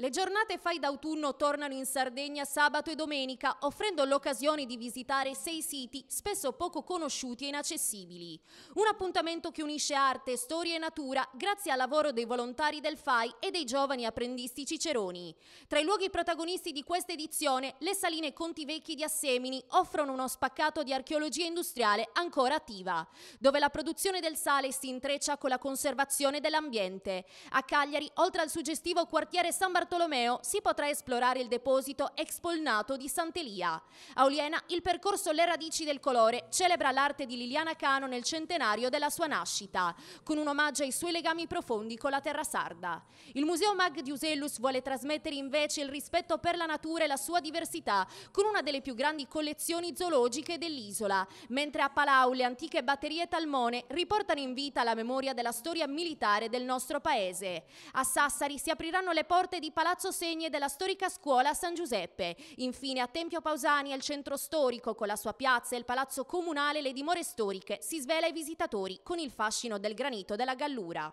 Le giornate Fai d'autunno tornano in Sardegna sabato e domenica, offrendo l'occasione di visitare sei siti spesso poco conosciuti e inaccessibili. Un appuntamento che unisce arte, storia e natura grazie al lavoro dei volontari del Fai e dei giovani apprendisti ciceroni. Tra i luoghi protagonisti di questa edizione, le saline Conti Vecchi di Assemini offrono uno spaccato di archeologia industriale ancora attiva, dove la produzione del sale si intreccia con la conservazione dell'ambiente. A Cagliari, oltre al suggestivo quartiere San Bartolomeo, Bartolomeo si potrà esplorare il deposito Expolnato di Santelia. A Oliena il percorso Le radici del colore celebra l'arte di Liliana Cano nel centenario della sua nascita, con un omaggio ai suoi legami profondi con la terra sarda. Il Museo Mag di Usellus vuole trasmettere invece il rispetto per la natura e la sua diversità, con una delle più grandi collezioni zoologiche dell'isola, mentre a Palau le antiche batterie Talmone riportano in vita la memoria della storia militare del nostro paese. A Sassari si apriranno le porte di Palau Palazzo Segni e della storica scuola San Giuseppe. Infine a Tempio Pausani, al centro storico, con la sua piazza e il palazzo comunale, le dimore storiche, si svela ai visitatori con il fascino del granito della Gallura.